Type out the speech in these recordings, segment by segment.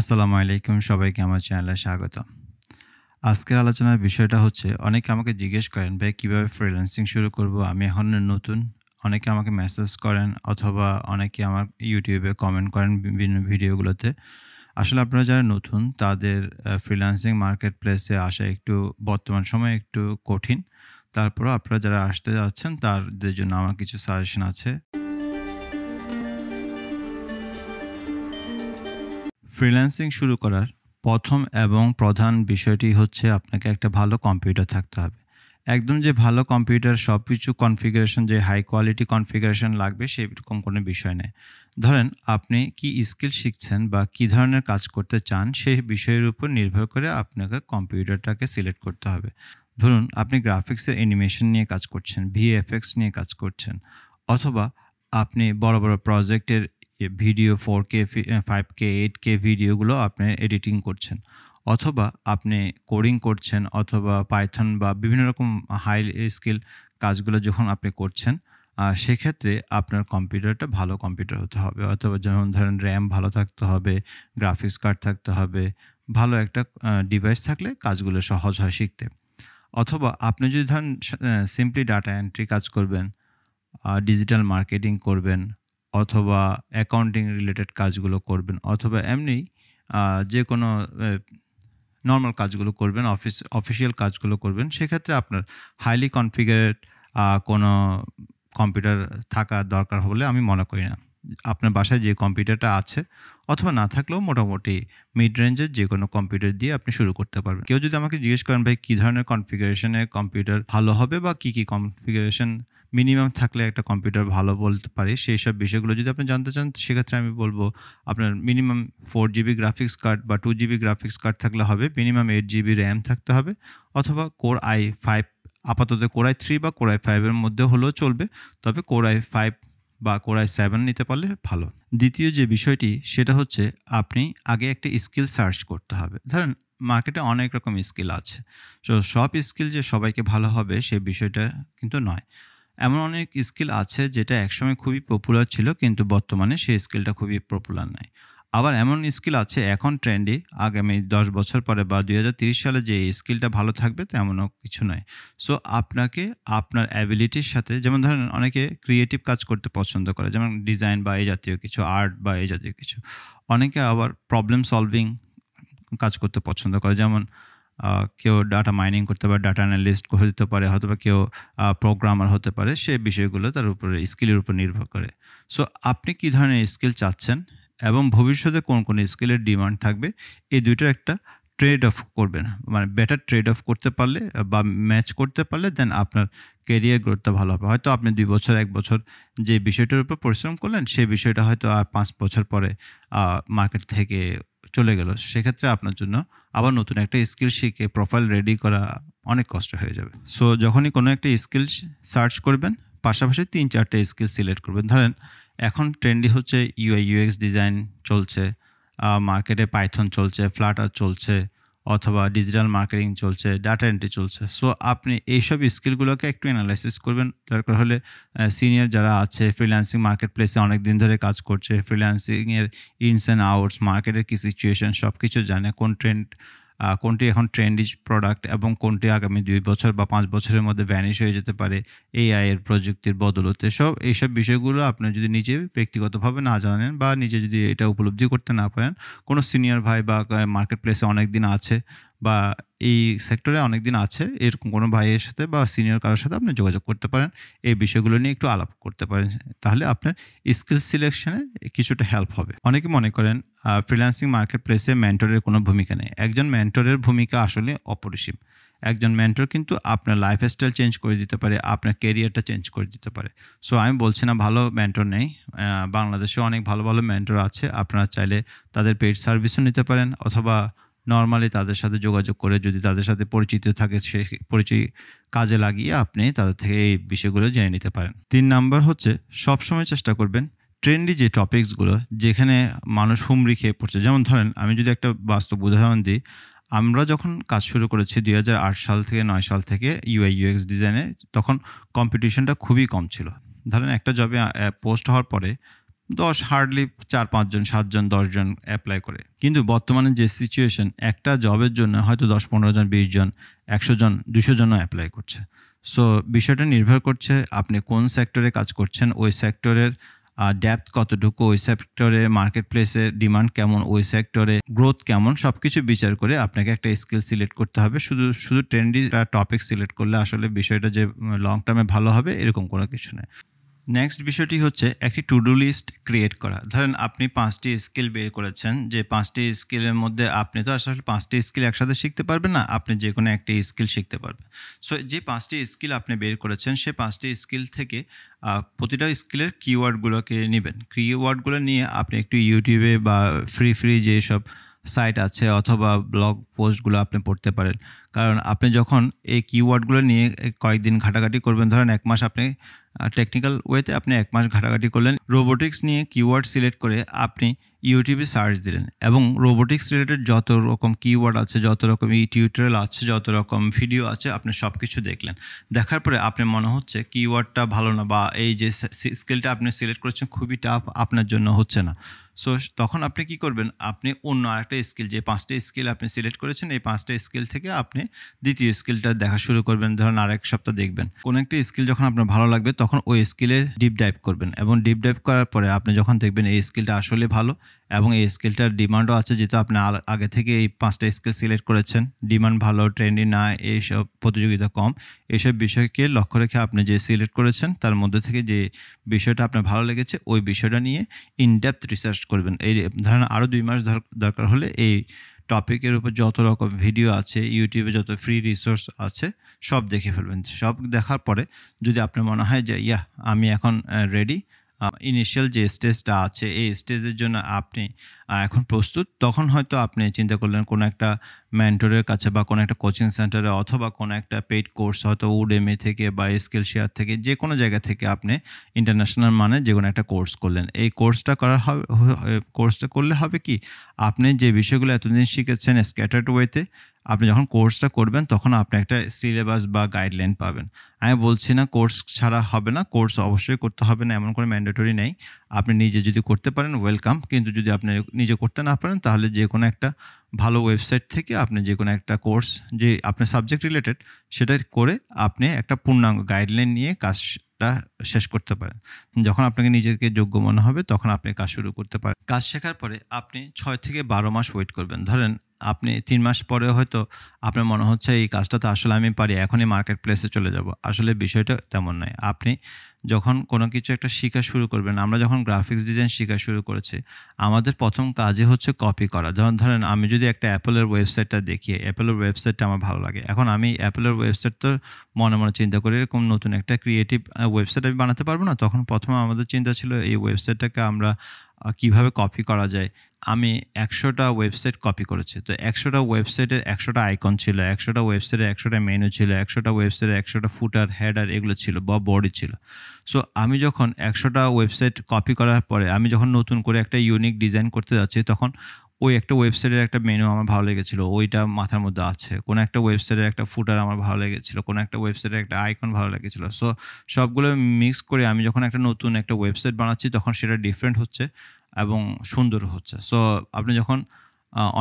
আসসালামু আলাইকুম সবাইকে আমার চ্যানেলে স্বাগত আজকের আলোচনার বিষয়টা হচ্ছে অনেকে আমাকে জিজ্ঞেস করেন ভাই কীভাবে ফ্রিল্যান্সিং শুরু করব আমি এখন নতুন অনেকে আমাকে মেসেজ করেন অথবা অনেকে আমার ইউটিউবে কমেন্ট করেন বিভিন্ন ভিডিওগুলোতে আসলে আপনারা যারা নতুন তাদের ফ্রিল্যান্সিং মার্কেট প্লেসে আসা একটু বর্তমান সময়ে একটু কঠিন তারপরও আপনারা যারা আসতে যাচ্ছেন তাদের জন্য আমার কিছু সাজেশন আছে ফ্রিল্যান্সিং শুরু করার প্রথম এবং প্রধান বিষয়টি হচ্ছে আপনাকে একটা ভালো কম্পিউটার থাকতে হবে একদম যে ভালো কম্পিউটার সব কিছু কনফিগারেশন যে হাই কোয়ালিটি কনফিগারেশন লাগবে সেরকম কোনো বিষয় নেই ধরেন আপনি কি স্কিল শিখছেন বা কি ধরনের কাজ করতে চান সেই বিষয়ের উপর নির্ভর করে আপনাকে কম্পিউটারটাকে সিলেক্ট করতে হবে ধরুন আপনি গ্রাফিক্সের অ্যানিমেশন নিয়ে কাজ করছেন ভিএফএক্স নিয়ে কাজ করছেন অথবা আপনি বড় বড় প্রজেক্টের video four K five K eight K ভিডিওগুলো আপনি এডিটিং করছেন অথবা আপনি কোডিং করছেন অথবা পাইথন বা বিভিন্ন রকম হাই স্কিল কাজগুলো যখন আপনি করছেন সেক্ষেত্রে আপনার কম্পিউটারটা ভালো কম্পিউটার হতে হবে অথবা যেমন ধরেন র্যাম ভালো থাকতে হবে গ্রাফিক্স কার্ড থাকতে হবে ভালো একটা ডিভাইস থাকলে কাজগুলো সহজ হয় শিখতে অথবা আপনি যদি ধরেন সিম্পলি ডাটা এন্ট্রি কাজ করবেন ডিজিটাল মার্কেটিং করবেন অথবা অ্যাকাউন্টিং রিলেটেড কাজগুলো করবেন অথবা এমনি যে কোনো নর্মাল কাজগুলো করবেন অফিস অফিসিয়াল কাজগুলো করবেন সেক্ষেত্রে আপনার হাইলি কনফিগারেড কোনো কম্পিউটার থাকা দরকার হলে আমি মনে করি না আপনার বাসায় যে কম্পিউটারটা আছে অথবা না থাকলেও মোটামুটি মিড রেঞ্জের যে কোনো কম্পিউটার দিয়ে আপনি শুরু করতে পারবেন কেউ যদি আমাকে জিজ্ঞেস করেন ভাই কী ধরনের কনফিগারেশনের কম্পিউটার ভালো হবে বা কী কী কনফিগারেশন মিনিমাম থাকলে একটা কম্পিউটার ভালো বলতে পারে সেই সব বিষয়গুলো যদি আপনি জানতে চান সেক্ষেত্রে আমি বলবো আপনার minimum four GB graphics card বা টু জিবি গ্রাফিক্স কার্ড থাকলে হবে মিনিমাম এইট জিবি র্যাম থাকতে হবে অথবা কোর আই ফাইভ আপাতত কোরআই থ্রি বা কোরআই ফাইভের মধ্যে হলেও চলবে তবে কোরআই ফাইভ বা কোরায় সেভেন নিতে পারলে ভালো দ্বিতীয় যে বিষয়টি সেটা হচ্ছে আপনি আগে একটা স্কিল সার্চ করতে হবে ধরেন মার্কেটে অনেক রকম স্কিল আছে সো সব স্কিল যে সবাইকে ভালো হবে সে বিষয়টা কিন্তু নয় এমন অনেক স্কিল আছে যেটা একসময় খুবই পপুলার ছিল কিন্তু বর্তমানে সেই স্কিলটা খুবই পপুলার নয় আবার এমন স্কিল আছে এখন ট্রেন্ডে আগামী দশ বছর পরে বা দুই সালে যে স্কিলটা ভালো থাকবে তেমনও কিছু নয় সো আপনাকে আপনার অ্যাবিলিটির সাথে যেমন ধরেন অনেকে ক্রিয়েটিভ কাজ করতে পছন্দ করে যেমন ডিজাইন বা এই জাতীয় কিছু আর্ট বা এই জাতীয় কিছু অনেকে আবার প্রবলেম সলভিং কাজ করতে পছন্দ করে যেমন কেউ ডাটা মাইনিং করতে পারে ডাটা অ্যানালিস্ট হতে পারে হয়তো বা কেউ প্রোগ্রামার হতে পারে সে বিষয়গুলো তার উপরে স্কিলের উপর নির্ভর করে সো আপনি কী ধরনের স্কিল চাচ্ছেন এবং ভবিষ্যতে কোন কোন স্কিলের ডিমান্ড থাকবে এই দুইটার একটা ট্রেড অফ করবেন মানে বেটার ট্রেড অফ করতে পারলে বা ম্যাচ করতে পারলে দেন আপনার কেরিয়ার গ্রোথটা ভালো হবে হয়তো আপনি দুই বছর এক বছর যে বিষয়টার উপর পরিশ্রম করলেন সেই বিষয়টা হয়তো আর পাঁচ বছর পরে মার্কেট থেকে চলে গেল সেক্ষেত্রে আপনার জন্য আবার নতুন একটা স্কিল শিখে প্রোফাইল রেডি করা অনেক কষ্ট হয়ে যাবে সো যখনই কোনো একটা স্কিল সার্চ করবেন পাশাপাশি তিন চারটে স্কিল সিলেক্ট করবেন ধরেন এখন ট্রেন্ডি হচ্ছে ইউআই ইউএক্স ডিজাইন চলছে মার্কেটে পাইথন চলছে ফ্লাটার চলছে অথবা ডিজিটাল মার্কেটিং চলছে ডাটা এন্ট্রি চলছে সো আপনি এইসব স্কিলগুলোকে একটু অ্যানালাইসিস করবেন দরকার হলে সিনিয়র যারা আছে ফ্রিল্যান্সিং মার্কেট প্লেসে অনেক দিন ধরে কাজ করছে ফ্রিল্যান্সিংয়ের ইনস অ্যান্ড আউটস মার্কেটের কী সিচুয়েশন সব কিছু জানে কোন ট্রেন্ড কোনটি এখন ট্রেন্ডি প্রোডাক্ট এবং কোনটি আগামী দুই বছর বা পাঁচ বছরের মধ্যে ভ্যানিশ হয়ে যেতে পারে এআই এর প্রযুক্তির বদলতে সব এইসব বিষয়গুলো আপনি যদি নিজে ব্যক্তিগতভাবে না জানেন বা নিজে যদি এটা উপলব্ধি করতে না পারেন কোনো সিনিয়র ভাই বা মার্কেট প্লেসে অনেক দিন আছে বা এই সেক্টরে অনেক দিন আছে এরকম কোনো ভাইয়ের সাথে বা সিনিয়র কারোর সাথে আপনি যোগাযোগ করতে পারেন এই বিষয়গুলো নিয়ে একটু আলাপ করতে পারেন তাহলে আপনার স্কিল সিলেকশনে কিছুটা হেল্প হবে অনেকে মনে করেন ফ্রিল্যান্সিং মার্কেট প্লেসে মেন্টরের কোনো ভূমিকা নেই একজন মেন্টরের ভূমিকা আসলে অপরিসীম একজন মেন্টর কিন্তু আপনার লাইফস্টাইল চেঞ্জ করে দিতে পারে আপনার কেরিয়ারটা চেঞ্জ করে দিতে পারে সো আমি বলছি না ভালো মেন্টর নেই বাংলাদেশে অনেক ভালো ভালো মেন্টর আছে আপনারা চাইলে তাদের পেড সার্ভিসও নিতে পারেন অথবা নর্মালি তাদের সাথে যোগাযোগ করে যদি তাদের সাথে পরিচিত থাকে সে পরিচয় কাজে লাগিয়ে আপনি তাদের থেকে এই বিষয়গুলো জেনে নিতে পারেন তিন নাম্বার হচ্ছে সবসময় চেষ্টা করবেন ট্রেন্ডি যে টপিকসগুলো যেখানে মানুষ হুমড়ি খেয়ে পড়ছে যেমন ধরেন আমি যদি একটা বাস্তব উদাহরণ দিই আমরা যখন কাজ শুরু করেছি দুই সাল থেকে নয় সাল থেকে ইউআই ইউএক্স ডিজাইনে তখন কম্পিটিশনটা খুবই কম ছিল ধরেন একটা জবে পোস্ট হওয়ার পরে দশ হার্ডলি চার পাঁচজন সাতজন দশজন অ্যাপ্লাই করে কিন্তু বর্তমানে যে সিচুয়েশন একটা জবের জন্য হয়তো দশ পনেরো জন বিশ জন একশো জন দুশো জনও অ্যাপ্লাই করছে সো বিষয়টা নির্ভর করছে আপনি কোন সেক্টরে কাজ করছেন ওই সেক্টরের ডেপথ কতটুকু ওই সেক্টরে মার্কেট প্লেসে ডিমান্ড কেমন ওই সেক্টরে গ্রোথ কেমন সব কিছু বিচার করে আপনাকে একটা স্কিল সিলেক্ট করতে হবে শুধু শুধু ট্রেন্ডি টপিক সিলেক্ট করলে আসলে বিষয়টা যে লং টার্মে ভালো হবে এরকম কোনো কিছু নয় নেক্সট বিষয়টি হচ্ছে একটি টুডু লিস্ট ক্রিয়েট করা ধরেন আপনি পাঁচটি স্কিল বের করেছেন যে পাঁচটি স্কিলের মধ্যে আপনি তো আসলে পাঁচটি স্কিল একসাথে শিখতে পারবেন না আপনি যে কোনো একটি স্কিল শিখতে পারবেন সো যে পাঁচটি স্কিল আপনি বের করেছেন সে পাঁচটি স্কিল থেকে প্রতিটা স্কিলের কিওয়ার্ডগুলোকে নেবেন কিওয়ার্ডগুলো নিয়ে আপনি একটু ইউটিউবে বা ফ্রি ফ্রি যেসব সাইট আছে অথবা ব্লগ পোস্টগুলো আপনি পড়তে পারেন কারণ আপনি যখন এই কিওয়ার্ডগুলো নিয়ে কয়েকদিন ঘাটাঘাটি করবেন ধরেন এক মাস আপনি টেকনিক্যাল ওয়েতে আপনি এক মাস ঘাটাঘাটি করলেন রোবোটিক্স নিয়ে কিওয়ার্ড সিলেক্ট করে আপনি ইউটিউবে সার্চ দিলেন এবং রোবোটিক্স রিলেটেড যত রকম কিওয়ার্ড আছে যত রকম টিউটোরিয়াল আছে যত রকম ভিডিও আছে আপনি সব কিছু দেখলেন দেখার পরে আপনি মনে হচ্ছে কিওয়ার্ডটা ভালো না বা এই যে স্কিলটা আপনি সিলেক্ট করেছেন খুবই টাফ আপনার জন্য হচ্ছে না সো তখন আপনি কি করবেন আপনি অন্য আরেকটা স্কিল যে পাঁচটা স্কিল আপনি সিলেক্ট করেছেন এই পাঁচটা স্কিল থেকে আপনি দ্বিতীয় স্কিলটা দেখা শুরু করবেন ধরুন আরেক সপ্তাহ দেখবেন কোনো একটা স্কিল যখন আপনার ভালো লাগবে তখন ওই স্কিলে ডিপ ডাইভ করবেন এবং ডিপ ডাইভ করার পরে আপনি যখন দেখবেন এই স্কিলটা আসলে ভালো এবং এই স্কিলটার ডিমান্ডও আছে যেহেতু আপনি আগে থেকে এই পাঁচটা স্কিল সিলেক্ট করেছেন ডিমান্ড ভালো ট্রেন্ডিং না এইসব প্রতিযোগিতা কম এইসব বিষয়কে লক্ষ্য রেখে আপনি যে সিলেক্ট করেছেন তার মধ্যে থেকে যে বিষয়টা আপনার ভালো লেগেছে ওই বিষয়টা নিয়ে ইনডেপথ রিসার্চ করবেন এই ধরেন আরও দুই মাস দরকার হলে এই টপিকের উপর যত রকম ভিডিও আছে ইউটিউবে যত ফ্রি রিসোর্স আছে সব দেখে ফেলবেন সব দেখার পরে যদি আপনার মনে হয় যে ইয়া আমি এখন রেডি ইনিশিয়াল যে স্টেজটা আছে এই স্টেজের জন্য আপনি এখন প্রস্তুত তখন হয়তো আপনি চিন্তা করলেন কোনো একটা ম্যান্টোরের কাছে বা কোনো একটা কোচিং সেন্টারে অথবা কোনো একটা পেইড কোর্স হয়তো উডেমি থেকে বা স্কিল শেয়ার থেকে যে কোনো জায়গা থেকে আপনি ইন্টারন্যাশনাল মানে যে কোনো একটা কোর্স করলেন এই কোর্সটা করা হবে কোর্সটা করলে হবে কি আপনি যে বিষয়গুলো এতদিন শিখেছেন স্ক্যাটার্ড ওয়েতে আপনি যখন কোর্সটা করবেন তখন আপনি একটা সিলেবাস বা গাইডলাইন পাবেন আমি বলছি না কোর্স ছাড়া হবে না কোর্স অবশ্যই করতে হবে না এমন কোনো ম্যান্ডেটরি নেই আপনি নিজে যদি করতে পারেন ওয়েলকাম কিন্তু যদি আপনি নিজে করতে না পারেন তাহলে যে কোনো একটা ভালো ওয়েবসাইট থেকে আপনি যে কোনো একটা কোর্স যে আপনার সাবজেক্ট রিলেটেড সেটা করে আপনি একটা পূর্ণাঙ্গ গাইডলাইন নিয়ে কাজ শেষ করতে পারেন যখন আপনাকে নিজেকে যোগ্য মনে হবে তখন আপনি কাজ শুরু করতে পারেন কাজ শেখার পরে আপনি ছয় থেকে বারো মাস ওয়েট করবেন ধরেন আপনি তিন মাস পরে হয়তো আপনার মনে হচ্ছে এই কাজটা তো আসলে আমি পারি এখনই মার্কেট প্লেসে চলে যাব আসলে বিষয়টা তেমন নয় আপনি যখন কোনো কিছু একটা শেখা শুরু করবেন আমরা যখন গ্রাফিক্স ডিজাইন শেখা শুরু করেছি আমাদের প্রথম কাজই হচ্ছে কপি করা যখন ধরেন আমি যদি একটা অ্যাপেলের ওয়েবসাইটটা দেখি অ্যাপেলের ওয়েবসাইটটা আমার ভালো লাগে এখন আমি অ্যাপেলের ওয়েবসাইট তো মনে মনে চিন্তা করি এরকম নতুন একটা ক্রিয়েটিভ ওয়েবসাইট আমি বানাতে পারবো না তখন প্রথমে আমাদের চিন্তা ছিল এই ওয়েবসাইটটাকে আমরা কিভাবে কপি করা যায় আমি একশোটা ওয়েবসাইট কপি করেছি তো একশোটা ওয়েবসাইটের একশোটা আইকন ছিল একশোটা ওয়েবসাইটের একশোটা মেনু ছিল একশোটা ওয়েবসাইটের একশোটা ফুটার হেডার এগুলো ছিল বা বডি ছিল সো আমি যখন একশোটা ওয়েবসাইট কপি করার পরে আমি যখন নতুন করে একটা ইউনিক ডিজাইন করতে যাচ্ছি তখন ওই একটা ওয়েবসাইটের একটা মেনু আমার ভালো লেগেছিলো ওইটা মাথার মধ্যে আছে কোনো একটা ওয়েবসাইটের একটা ফুটার আমার ভালো লেগেছিলো কোনো একটা ওয়েবসাইটের একটা আইকন ভালো লেগেছিলো সো সবগুলো মিক্স করে আমি যখন একটা নতুন একটা ওয়েবসাইট বানাচ্ছি তখন সেটা ডিফারেন্ট হচ্ছে এবং সুন্দর হচ্ছে সো আপনি যখন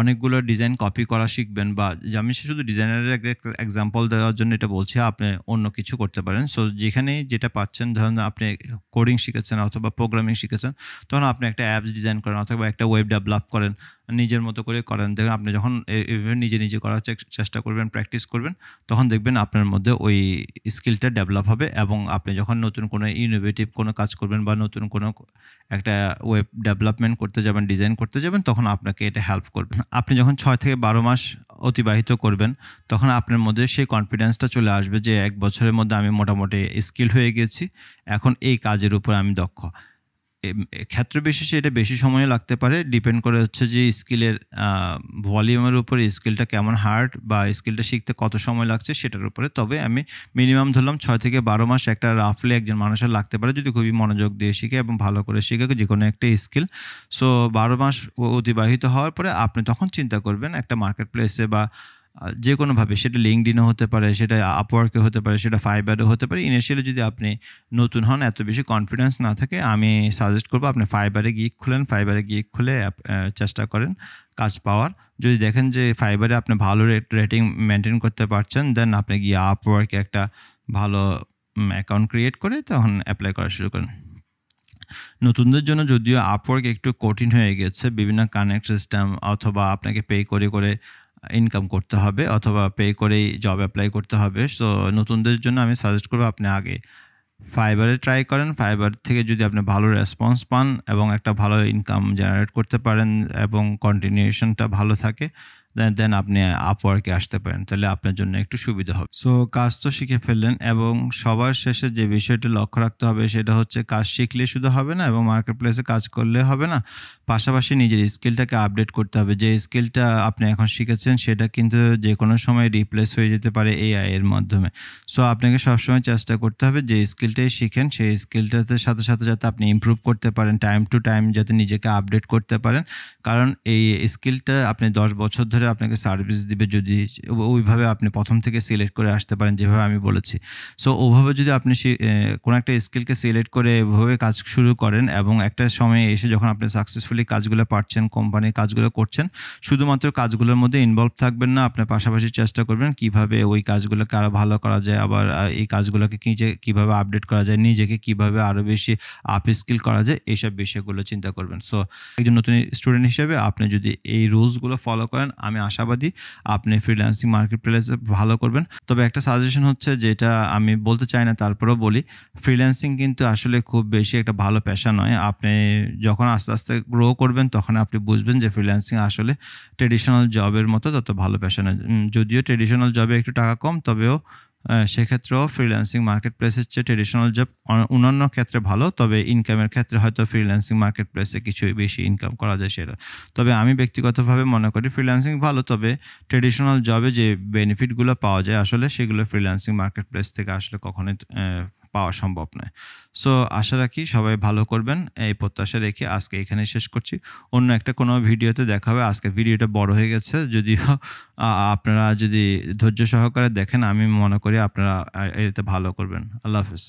অনেকগুলো ডিজাইন কপি করা শিখবেন বা আমি শুধু ডিজাইনারের এক্সাম্পল দেওয়ার জন্য এটা বলছি আপনি অন্য কিছু করতে পারেন সো যেখানে যেটা পাচ্ছেন ধরুন আপনি কোডিং শিখেছেন অথবা প্রোগ্রামিং শিখেছেন তখন আপনি একটা অ্যাপস ডিজাইন করেন অথবা একটা ওয়েব ডেভেলপ করেন নিজের মতো করে করেন দেখেন আপনি যখন নিজে নিজে করার চেষ্টা করবেন প্র্যাকটিস করবেন তখন দেখবেন আপনার মধ্যে ওই স্কিলটা ডেভেলপ হবে এবং আপনি যখন নতুন কোনো ইনোভেটিভ কোনো কাজ করবেন বা নতুন কোনো একটা ওয়েব ডেভেলপমেন্ট করতে যাবেন ডিজাইন করতে যাবেন তখন আপনাকে এটা হেল্প করবেন আপনি যখন ছয় থেকে বারো মাস অতিবাহিত করবেন তখন আপনার মধ্যে সেই কনফিডেন্সটা চলে আসবে যে এক বছরের মধ্যে আমি মোটামুটি স্কিল হয়ে গেছি এখন এই কাজের উপর আমি দক্ষ ক্ষেত্র বিশেষে এটা বেশি সময় লাগতে পারে ডিপেন্ড করে হচ্ছে যে স্কিলের ভলিউমের উপরে স্কিলটা কেমন হার্ড বা স্কিলটা শিখতে কত সময় লাগছে সেটার উপরে তবে আমি মিনিমাম ধরলাম ছয় থেকে বারো মাস একটা রাফলি একজন মানুষের লাগতে পারে যদি খুবই মনোযোগ দিয়ে শিখে এবং ভালো করে শিখে যে কোনো একটা স্কিল সো বারো মাস অতিবাহিত হওয়ার পরে আপনি তখন চিন্তা করবেন একটা মার্কেট প্লেসে বা যে কোনোভাবে সেটা লিঙ্কডিনও হতে পারে সেটা আপওয়ার্কে হতে পারে সেটা ফাইবারও হতে পারে ইনিশিয়ালি যদি আপনি নতুন হন এত বেশি কনফিডেন্স না থাকে আমি সাজেস্ট করবো আপনি ফাইবারে গিয়ে খুলেন ফাইবারে গিয়ে খুলে চেষ্টা করেন কাজ পাওয়ার যদি দেখেন যে ফাইবারে আপনি ভালো রেটিং মেনটেন করতে পারছেন দেন আপনি গিয়ে আপওয়ার্কে একটা ভালো অ্যাকাউন্ট ক্রিয়েট করে তখন অ্যাপ্লাই করা শুরু করেন নতুনদের জন্য যদিও আপওয়ার্ক একটু কঠিন হয়ে গেছে বিভিন্ন কানেক্ট সিস্টেম অথবা আপনাকে পে করে করে ইনকাম করতে হবে অথবা পে করেই জব অ্যাপ্লাই করতে হবে সো নতুনদের জন্য আমি সাজেস্ট করবো আপনি আগে ফাইবারে ট্রাই করেন ফাইবার থেকে যদি আপনি ভালো রেসপন্স পান এবং একটা ভালো ইনকাম জেনারেট করতে পারেন এবং কন্টিনিউশনটা ভালো থাকে দেন আপনি আপওয়ার্কে আসতে পারেন তাহলে আপনার জন্য একটু সুবিধা হবে সো কাজ তো শিখে ফেললেন এবং সবার শেষে যে বিষয়টি লক্ষ্য রাখতে হবে সেটা হচ্ছে কাজ শিখলে শুধু হবে না এবং মার্কেট প্লেসে কাজ করলে হবে না পাশাপাশি নিজের স্কিলটাকে আপডেট করতে হবে যে স্কিলটা আপনি এখন শিখেছেন সেটা কিন্তু যে কোনো সময় রিপ্লেস হয়ে যেতে পারে এআই এর মাধ্যমে সো আপনাকে সবসময় চেষ্টা করতে হবে যে স্কিলটাই শিখেন সেই স্কিলটাতে সাথে সাথে যাতে আপনি ইম্প্রুভ করতে পারেন টাইম টু টাইম যাতে নিজেকে আপডেট করতে পারেন কারণ এই স্কিলটা আপনি দশ বছর ধরে আপনাকে সার্ভিস দিবে যদি ওইভাবে আপনি প্রথম থেকে সিলেক্ট করে আসতে পারেন যেভাবে আমি বলেছি সো ওভাবে যদি আপনি কোনো একটা স্কিলকে সিলেক্ট করে এভাবে কাজ শুরু করেন এবং একটা সময়ে এসে যখন আপনি সাকসেসফুলি কাজগুলো পারছেন কোম্পানির কাজগুলো করছেন শুধুমাত্র কাজগুলোর মধ্যে ইনভলভ থাকবেন না আপনার পাশাপাশি চেষ্টা করবেন কিভাবে ওই কাজগুলোকে আরও ভালো করা যায় আবার এই কাজগুলোকে নিজে কীভাবে আপডেট করা যায় নিজেকে কিভাবে আরও বেশি আপ স্কিল করা যায় এইসব বিষয়গুলো চিন্তা করবেন সো একজন নতুন স্টুডেন্ট হিসেবে আপনি যদি এই রুলসগুলো ফলো করেন আমি আশাবাদী আপনি ফ্রিল্যান্সিং মার্কেট প্লেসে ভালো করবেন তবে একটা সাজেশন হচ্ছে যেটা আমি বলতে চাই না তারপরেও বলি ফ্রিল্যান্সিং কিন্তু আসলে খুব বেশি একটা ভালো পেশা নয় আপনি যখন আস্তে আস্তে গ্রো করবেন তখন আপনি বুঝবেন যে ফ্রিল্যান্সিং আসলে ট্রেডিশনাল জবের মতো তত ভালো পেশা নয় যদিও ট্রেডিশনাল জবে একটু টাকা কম তবেও সেক্ষেত্রেও ফ্রিল্যান্সিং মার্কেট প্লেসের চেয়ে ট্রেডিশনাল জব অন্যান্য ক্ষেত্রে ভালো তবে ইনকামের ক্ষেত্রে হয়তো ফ্রিল্যান্সিং মার্কেট প্লেসে কিছুই বেশি ইনকাম করা যায় সেটা তবে আমি ব্যক্তিগতভাবে মনে করি ফ্রিল্যান্সিং ভালো তবে ট্রেডিশনাল জবে যে বেনিফিটগুলো পাওয়া যায় আসলে সেগুলো ফ্রিল্যান্সিং মার্কেট প্লেস থেকে আসলে কখনোই পাওয়া সম্ভব নয় সো আশা রাখি সবাই ভালো করবেন এই প্রত্যাশা রেখে আজকে এখানে শেষ করছি অন্য একটা কোনো ভিডিওতে দেখা হবে আজকের ভিডিওটা বড় হয়ে গেছে যদিও আপনারা যদি ধৈর্য সহকারে দেখেন আমি মনে করি আপনারা এতে ভালো করবেন আল্লাহ হাফিজ